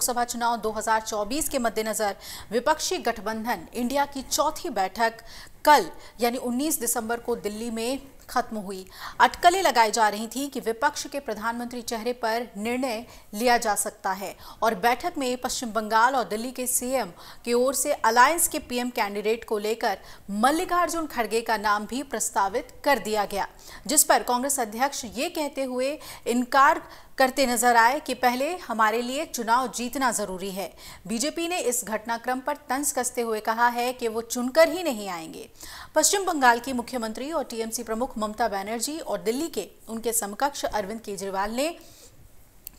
लोकसभा चुनाव 2024 के मद्देनजर विपक्षी गठबंधन इंडिया की चौथी बैठक कल यानी 19 दिसंबर को दिल्ली में खत्म हुई अटकलें लगाई जा रही थी कि विपक्ष के प्रधानमंत्री चेहरे पर निर्णय लिया जा सकता है और बैठक में पश्चिम बंगाल और दिल्ली के सीएम की ओर से अलायंस के पीएम कैंडिडेट को लेकर मल्लिकार्जुन खड़गे का नाम भी प्रस्तावित कर दिया गया जिस पर कांग्रेस अध्यक्ष ये कहते हुए इनकार करते नजर आए कि पहले हमारे लिए चुनाव जीतना जरूरी है बीजेपी ने इस घटनाक्रम पर तंज कसते हुए कहा है कि वो चुनकर ही नहीं आएंगे पश्चिम बंगाल की मुख्यमंत्री और टीएमसी प्रमुख ममता बनर्जी और दिल्ली के उनके समकक्ष अरविंद केजरीवाल ने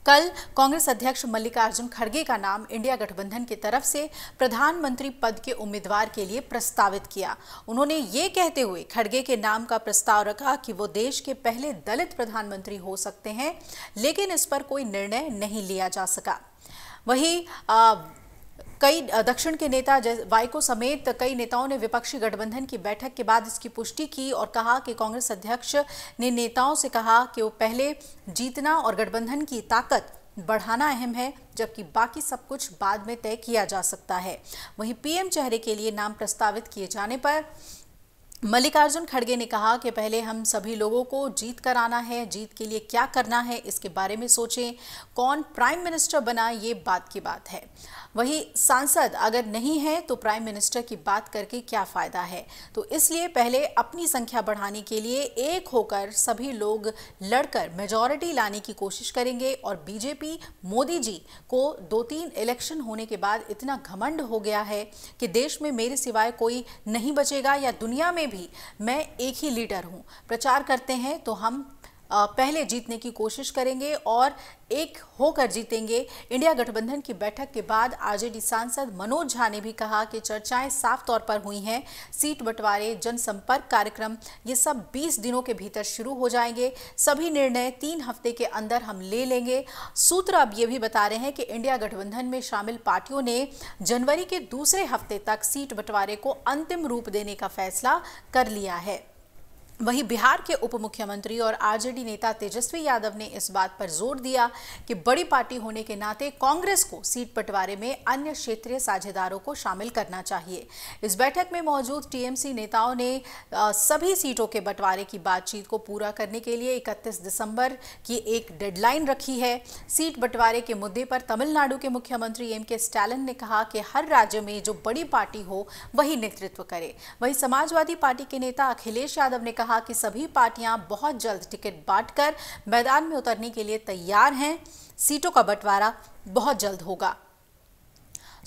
कल कांग्रेस अध्यक्ष मल्लिकार्जुन खड़गे का नाम इंडिया गठबंधन की तरफ से प्रधानमंत्री पद के उम्मीदवार के लिए प्रस्तावित किया उन्होंने ये कहते हुए खड़गे के नाम का प्रस्ताव रखा कि वो देश के पहले दलित प्रधानमंत्री हो सकते हैं लेकिन इस पर कोई निर्णय नहीं लिया जा सका वहीं कई दक्षिण के नेता वाइको समेत कई नेताओं ने विपक्षी गठबंधन की बैठक के बाद इसकी पुष्टि की और कहा कि कांग्रेस अध्यक्ष ने नेताओं से कहा कि वो पहले जीतना और गठबंधन की ताकत बढ़ाना अहम है जबकि बाकी सब कुछ बाद में तय किया जा सकता है वहीं पीएम चेहरे के लिए नाम प्रस्तावित किए जाने पर मल्लिकार्जुन खड़गे ने कहा कि पहले हम सभी लोगों को जीत कर आना है जीत के लिए क्या करना है इसके बारे में सोचें कौन प्राइम मिनिस्टर बना ये बात की बात है वही सांसद अगर नहीं है तो प्राइम मिनिस्टर की बात करके क्या फ़ायदा है तो इसलिए पहले अपनी संख्या बढ़ाने के लिए एक होकर सभी लोग लड़कर मेजॉरिटी लाने की कोशिश करेंगे और बीजेपी मोदी जी को दो तीन इलेक्शन होने के बाद इतना घमंड हो गया है कि देश में मेरे सिवाय कोई नहीं बचेगा या दुनिया में भी मैं एक ही लीडर हूँ प्रचार करते हैं तो हम पहले जीतने की कोशिश करेंगे और एक होकर जीतेंगे इंडिया गठबंधन की बैठक के बाद आरजेडी सांसद मनोज झा ने भी कहा कि चर्चाएं साफ तौर पर हुई हैं सीट बंटवारे जनसंपर्क कार्यक्रम ये सब 20 दिनों के भीतर शुरू हो जाएंगे सभी निर्णय तीन हफ्ते के अंदर हम ले लेंगे सूत्र अब ये भी बता रहे हैं कि इंडिया गठबंधन में शामिल पार्टियों ने जनवरी के दूसरे हफ्ते तक सीट बंटवारे को अंतिम रूप देने का फैसला कर लिया है वहीं बिहार के उप मुख्यमंत्री और आरजेडी नेता तेजस्वी यादव ने इस बात पर जोर दिया कि बड़ी पार्टी होने के नाते कांग्रेस को सीट बंटवारे में अन्य क्षेत्रीय साझेदारों को शामिल करना चाहिए इस बैठक में मौजूद टीएमसी नेताओं ने सभी सीटों के बंटवारे की बातचीत को पूरा करने के लिए 31 दिसंबर की एक डेडलाइन रखी है सीट बंटवारे के मुद्दे पर तमिलनाडु के मुख्यमंत्री एम के स्टालिन ने कहा कि हर राज्य में जो बड़ी पार्टी हो वही नेतृत्व करे वहीं समाजवादी पार्टी के नेता अखिलेश यादव ने कहा कहा कि सभी पार्टियां बहुत जल्द टिकट बांटकर मैदान में उतरने के लिए तैयार हैं सीटों का बंटवारा बहुत जल्द होगा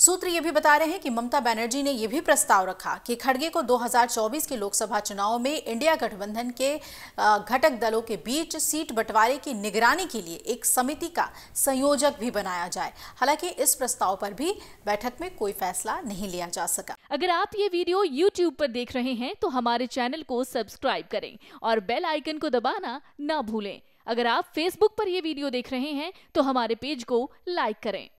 सूत्र ये भी बता रहे हैं कि ममता बनर्जी ने यह भी प्रस्ताव रखा कि खड़गे को 2024 के लोकसभा चुनाव में इंडिया गठबंधन के घटक दलों के बीच सीट बंटवारे की निगरानी के लिए एक समिति का संयोजक भी बनाया जाए हालांकि इस प्रस्ताव पर भी बैठक में कोई फैसला नहीं लिया जा सका अगर आप ये वीडियो यूट्यूब पर देख रहे हैं तो हमारे चैनल को सब्सक्राइब करें और बेल आइकन को दबाना न भूलें अगर आप फेसबुक पर यह वीडियो देख रहे हैं तो हमारे पेज को लाइक करें